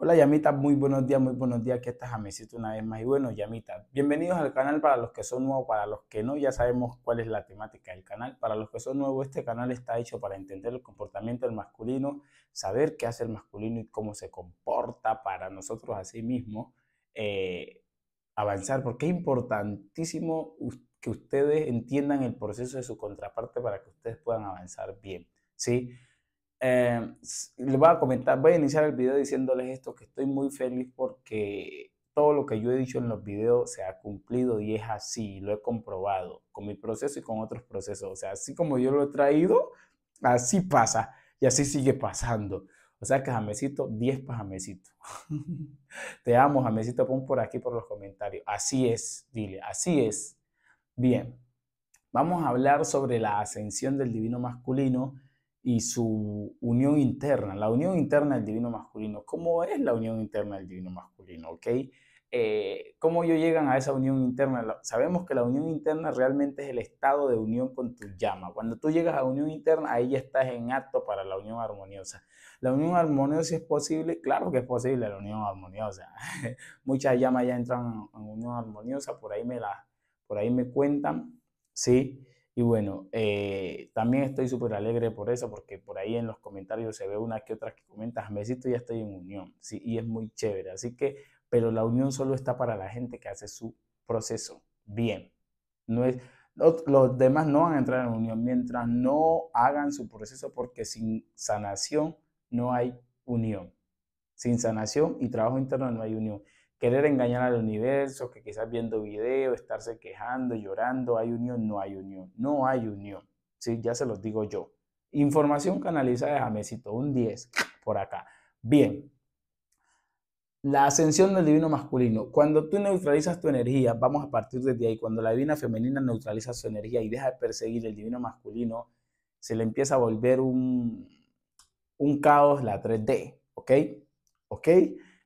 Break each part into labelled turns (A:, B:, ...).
A: Hola Yamita, muy buenos días, muy buenos días, que estás a mesito una vez más. Y bueno, Yamita, bienvenidos al canal para los que son nuevos, para los que no, ya sabemos cuál es la temática del canal. Para los que son nuevos, este canal está hecho para entender el comportamiento del masculino, saber qué hace el masculino y cómo se comporta para nosotros a sí mismos, eh, avanzar, porque es importantísimo que ustedes entiendan el proceso de su contraparte para que ustedes puedan avanzar bien, ¿sí? sí eh, les voy a comentar, voy a iniciar el video diciéndoles esto, que estoy muy feliz porque todo lo que yo he dicho en los videos se ha cumplido y es así, lo he comprobado con mi proceso y con otros procesos. O sea, así como yo lo he traído, así pasa y así sigue pasando. O sea que Jamecito, 10 para Jamecito. Te amo, Jamecito, pon por aquí por los comentarios. Así es, dile, así es. Bien, vamos a hablar sobre la ascensión del divino masculino y su unión interna, la unión interna del divino masculino. ¿Cómo es la unión interna del divino masculino? ¿Ok? Eh, ¿Cómo ellos llegan a esa unión interna? Sabemos que la unión interna realmente es el estado de unión con tu llama. Cuando tú llegas a unión interna, ahí ya estás en acto para la unión armoniosa. ¿La unión armoniosa es posible? Claro que es posible la unión armoniosa. Muchas llamas ya entran en unión armoniosa, por ahí me, la, por ahí me cuentan, ¿sí? Y bueno, eh, también estoy súper alegre por eso, porque por ahí en los comentarios se ve una que otra que comenta, Jamesito, ya estoy en unión, ¿sí? y es muy chévere. Así que, pero la unión solo está para la gente que hace su proceso bien. No es, los demás no van a entrar en unión mientras no hagan su proceso, porque sin sanación no hay unión. Sin sanación y trabajo interno no hay unión querer engañar al universo, que quizás viendo video, estarse quejando, llorando, hay unión, no hay unión, no hay unión. Sí, ya se los digo yo. Información canalizada de Jamesito, un 10 por acá. Bien. La ascensión del divino masculino. Cuando tú neutralizas tu energía, vamos a partir de ahí, cuando la divina femenina neutraliza su energía y deja de perseguir el divino masculino, se le empieza a volver un, un caos la 3D, ¿ok? ¿Ok?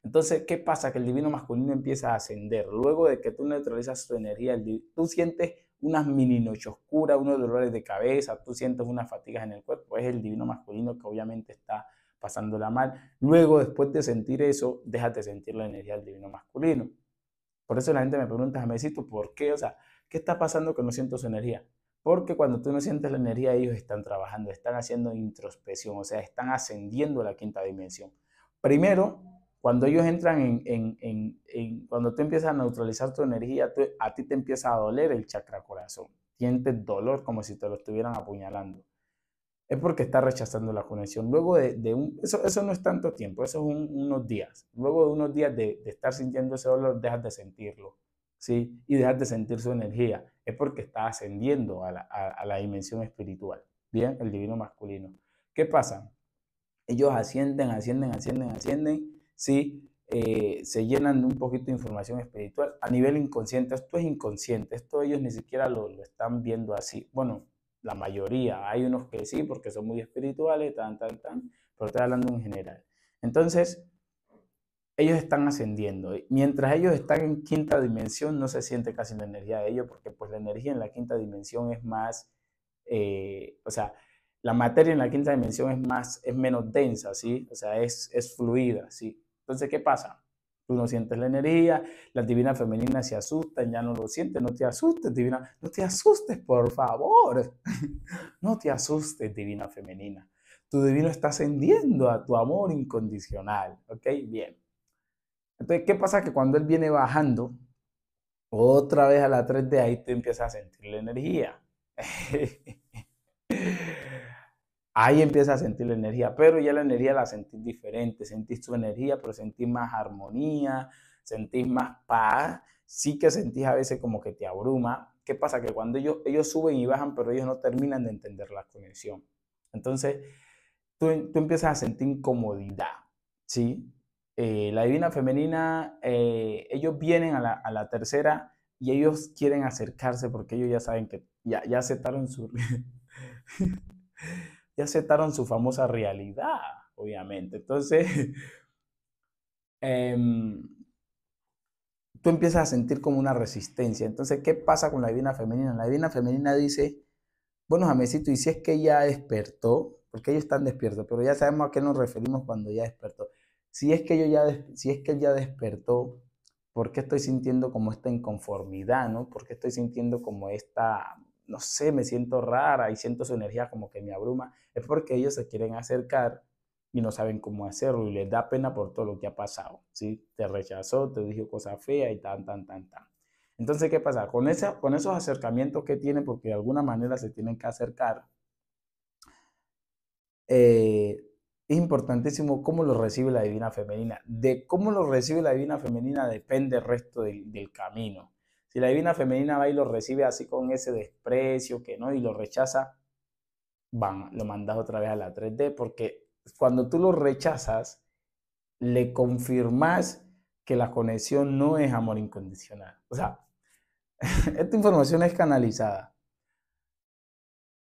A: Entonces, ¿qué pasa? Que el divino masculino empieza a ascender. Luego de que tú neutralizas su energía, tú sientes unas mini noches oscuras, unos dolores de cabeza, tú sientes unas fatigas en el cuerpo. Es el divino masculino que obviamente está pasándola mal. Luego, después de sentir eso, déjate sentir la energía del divino masculino. Por eso la gente me pregunta, ¿tú ¿por qué? O sea, ¿qué está pasando que no siento su energía? Porque cuando tú no sientes la energía, ellos están trabajando, están haciendo introspección, o sea, están ascendiendo a la quinta dimensión. Primero, cuando ellos entran en, en, en, cuando tú empiezas a neutralizar tu energía, a ti te empieza a doler el chakra corazón. Sientes dolor como si te lo estuvieran apuñalando. Es porque está rechazando la conexión. Luego de, de un, eso, eso no es tanto tiempo, eso es unos días. Luego de unos días de, de estar sintiendo ese dolor, dejas de sentirlo. ¿Sí? y dejas de sentir su energía. Es porque está ascendiendo a la, a la, dimensión espiritual, ¿bien? El divino masculino. ¿Qué pasa? Ellos ascienden, ascienden, ascienden, ascienden ¿sí? Eh, se llenan de un poquito de información espiritual a nivel inconsciente. Esto es inconsciente, esto ellos ni siquiera lo, están viendo así. Bueno, la mayoría, hay unos que sí, porque son muy espirituales, tan, tan, tan, pero estoy hablando en general. Entonces, ellos están ascendiendo. Mientras ellos están en quinta dimensión, no se siente casi la energía de ellos, porque pues la energía en la quinta dimensión es más, eh, o sea, la materia en la quinta dimensión es, más, es menos densa, ¿sí? O sea, es, es fluida, ¿sí? Entonces, ¿qué pasa? Tú no sientes la energía, la divina femenina se asustan, ya no lo siente, no te asustes, divina, no te asustes, por favor, no te asustes, divina femenina. Tu divino está ascendiendo a tu amor incondicional, ¿ok? Bien. Entonces, ¿qué pasa? Que cuando él viene bajando, otra vez a la 3D, ahí te empiezas a sentir la energía. ahí empiezas a sentir la energía, pero ya la energía la sentís diferente, sentís tu energía, pero sentís más armonía, sentís más paz, sí que sentís a veces como que te abruma. ¿Qué pasa? Que cuando ellos, ellos suben y bajan, pero ellos no terminan de entender la conexión. Entonces, tú, empiezas a sentir incomodidad, ¿sí? Eh, la divina femenina, eh, ellos vienen a la, tercera y ellos quieren acercarse porque ellos ya saben que ya, ya aceptaron su... ya aceptaron su famosa realidad, obviamente. Entonces, em, tú empiezas a sentir como una resistencia. Entonces, ¿qué pasa con la divina femenina? La divina femenina dice, bueno, Jamecito, y si es que ya despertó, porque ellos están despiertos, pero ya sabemos a qué nos referimos cuando ya despertó. Si es que, yo ya, si es que ya despertó, ¿por qué estoy sintiendo como esta inconformidad, no? ¿Por qué estoy sintiendo como esta no sé, me siento rara y siento su energía como que me abruma, es porque ellos se quieren acercar y no saben cómo hacerlo y les da pena por todo lo que ha pasado, ¿sí? Te rechazó, te dijo cosas feas y tan, tan, tan, tan. Entonces, ¿qué pasa? Con, esa, con esos acercamientos que tienen, porque de alguna manera se tienen que acercar, eh, es importantísimo cómo lo recibe la divina femenina. De cómo lo recibe la divina femenina depende el resto del camino. Si la divina femenina va y lo recibe así con ese desprecio que no y lo rechaza, van, lo mandas otra vez a la 3D porque cuando tú lo rechazas, le confirmas que la conexión no es amor incondicional. O sea, esta información es canalizada.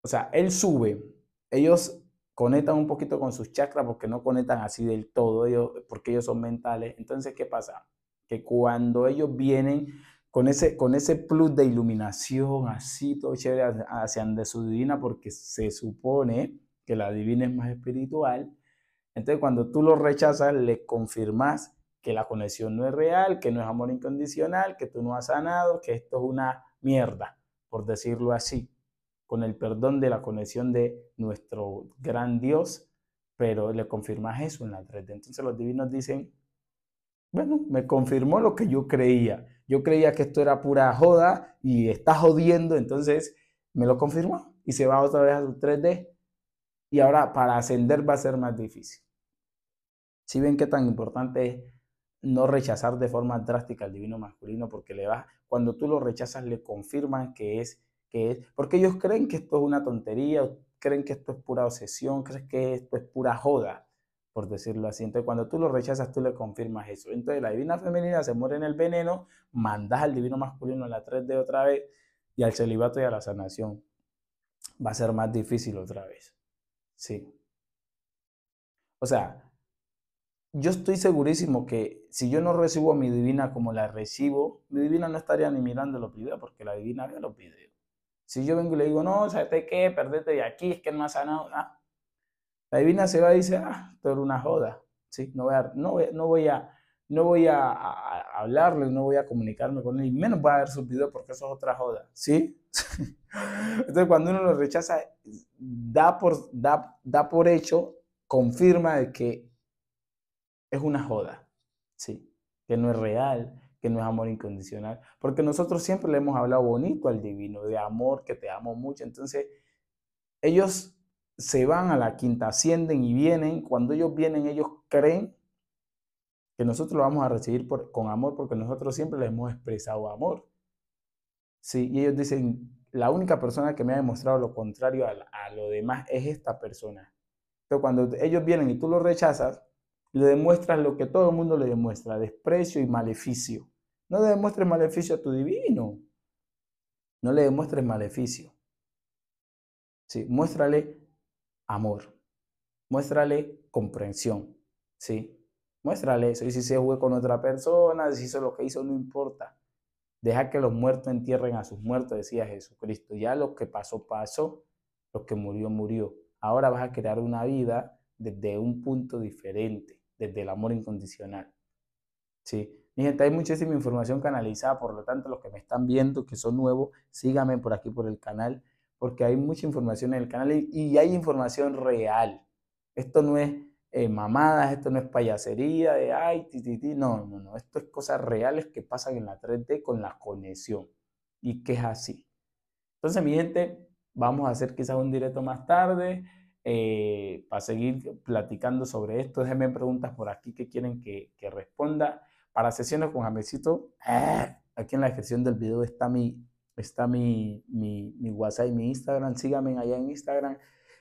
A: O sea, él sube, ellos conectan un poquito con sus chakras porque no conectan así del todo, ellos, porque ellos son mentales. Entonces, ¿qué pasa? Que cuando ellos vienen con ese, con ese plus de iluminación, así todo chévere, hacia de su divina, porque se supone que la divina es más espiritual. Entonces, cuando tú lo rechazas, le confirmas que la conexión no es real, que no es amor incondicional, que tú no has sanado, que esto es una mierda, por decirlo así, con el perdón de la conexión de nuestro gran Dios, pero le confirmas eso en la 3 Entonces los divinos dicen, bueno, me confirmó lo que yo creía yo creía que esto era pura joda y está jodiendo, entonces me lo confirmó y se va otra vez a su 3D. Y ahora para ascender va a ser más difícil. Si ven qué tan importante es no rechazar de forma drástica al divino masculino, porque le va, cuando tú lo rechazas, le confirman que es, que es, porque ellos creen que esto es una tontería, creen que esto es pura obsesión, creen que esto es pura joda por decirlo así. Entonces, cuando tú lo rechazas, tú le confirmas eso. Entonces, la divina femenina se muere en el veneno, mandas al divino masculino en la 3D otra vez y al celibato y a la sanación. Va a ser más difícil otra vez. Sí. O sea, yo estoy segurísimo que si yo no recibo a mi divina como la recibo, mi divina no estaría ni mirando los videos porque la divina ve lo pide. Si yo vengo y le digo, no, ¿sabes qué? Perdete de aquí, es que no ha sanado. Ah, la divina se va y dice, ah, esto era una joda. ¿Sí? No voy a, no a, no voy a, hablarle, no voy a comunicarme con él, y menos voy a ver sus videos porque eso es otra joda, ¿sí? Entonces, cuando uno lo rechaza, da por, da, da por hecho, confirma de que es una joda, ¿sí? Que no es real, que no es amor incondicional, porque nosotros siempre le hemos hablado bonito al divino, de amor, que te amo mucho, entonces ellos se van a la quinta, ascienden y vienen. Cuando ellos vienen, ellos creen que nosotros lo vamos a recibir con amor porque nosotros siempre les hemos expresado amor. Sí, y ellos dicen, la única persona que me ha demostrado lo contrario a, lo demás es esta persona. Pero cuando ellos vienen y tú lo rechazas, le demuestras lo que todo el mundo le demuestra, desprecio y maleficio. No le demuestres maleficio a tu divino. No le demuestres maleficio. Sí, muéstrale amor. Muéstrale comprensión, ¿sí? Muéstrale eso. Y si se fue con otra persona, si hizo lo que hizo, no importa. Deja que los muertos entierren a sus muertos, decía Jesucristo. Ya lo que pasó, pasó. Lo que murió, murió. Ahora vas a crear una vida desde un punto diferente, desde el amor incondicional. ¿Sí? Mi gente, hay muchísima información canalizada, por lo tanto, los que me están viendo, que son nuevos, síganme por aquí por el canal porque hay mucha información en el canal y, hay información real. Esto no es eh, mamadas, esto no es payasería de ay, No, no, no. Esto es cosas reales que pasan en la 3D con la conexión y que es así. Entonces, mi gente, vamos a hacer quizás un directo más tarde eh, para seguir platicando sobre esto. Déjenme preguntas por aquí que quieren que, responda. Para sesiones con Jamecito, ¡ah! aquí en la descripción del video está mi está mi, WhatsApp y mi Instagram. Síganme allá en Instagram.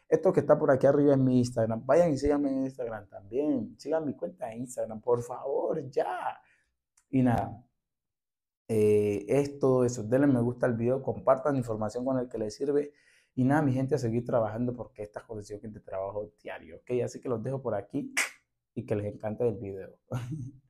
A: Esto que está por aquí arriba es mi Instagram. Vayan y síganme en Instagram también. Sigan mi cuenta de Instagram, por favor, ya. Y nada, eh, es todo eso. Denle me gusta al video, compartan información con el que les sirve. Y nada, mi gente, a seguir trabajando porque esta condición que te trabajo diario. Ok, así que los dejo por aquí y que les encante el video.